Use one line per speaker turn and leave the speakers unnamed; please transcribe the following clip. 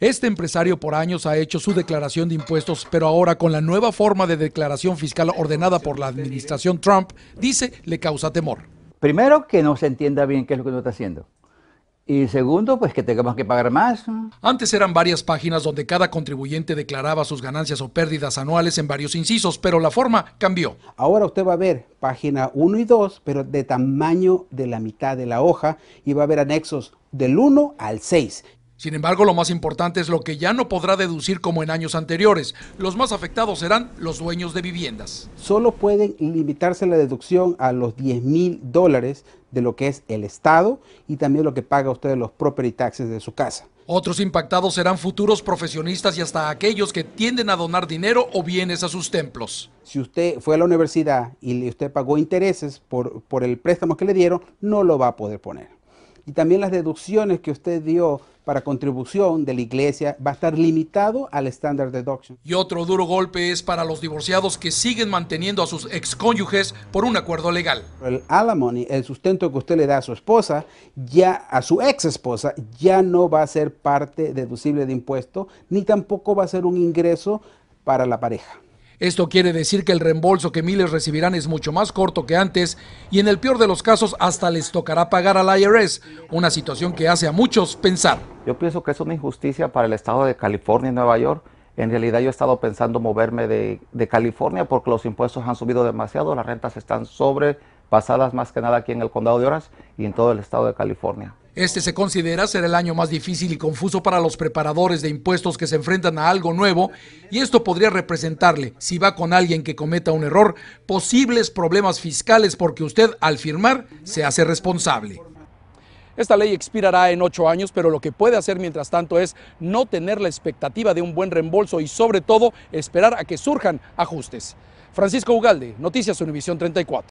Este empresario por años ha hecho su declaración de impuestos, pero ahora con la nueva forma de declaración fiscal ordenada por la administración Trump, dice, le causa temor. Primero que no se entienda bien qué es lo que uno está haciendo. Y segundo, pues que
tengamos que pagar más.
Antes eran varias páginas donde cada contribuyente declaraba sus ganancias o pérdidas anuales en varios incisos, pero la forma cambió.
Ahora usted va a ver página 1 y 2, pero de tamaño de la mitad de la hoja y va a ver anexos del 1 al 6.
Sin embargo, lo más importante es lo que ya no podrá deducir como en años anteriores. Los más afectados serán los dueños de viviendas.
Solo pueden limitarse la deducción a los 10 mil dólares de lo que es el Estado y también lo que paga usted los property taxes de su casa.
Otros impactados serán futuros profesionistas y hasta aquellos que tienden a donar dinero o bienes a sus templos.
Si usted fue a la universidad y usted pagó intereses por, por el préstamo que le dieron, no lo va a poder poner y también las deducciones que usted dio para contribución de la iglesia va a estar limitado al Standard Deduction.
Y otro duro golpe es para los divorciados que siguen manteniendo a sus excónyuges por un acuerdo legal.
El alimony, el sustento que usted le da a su esposa, ya a su ex esposa, ya no va a ser parte deducible de impuesto, ni tampoco va a ser un ingreso para la pareja.
Esto quiere decir que el reembolso que miles recibirán es mucho más corto que antes y en el peor de los casos hasta les tocará pagar al IRS, una situación que hace a muchos pensar.
Yo pienso que es una injusticia para el estado de California y Nueva York. En realidad yo he estado pensando moverme de, California porque los impuestos han subido demasiado, las rentas están sobrepasadas más que nada aquí en el condado de Horas y en todo el estado de California.
Este se considera ser el año más difícil y confuso para los preparadores de impuestos que se enfrentan a algo nuevo y esto podría representarle, si va con alguien que cometa un error, posibles problemas fiscales porque usted al firmar se hace responsable. Esta ley expirará en ocho años, pero lo que puede hacer mientras tanto es no tener la expectativa de un buen reembolso y sobre todo esperar a que surjan ajustes. Francisco Ugalde, Noticias Univisión 34.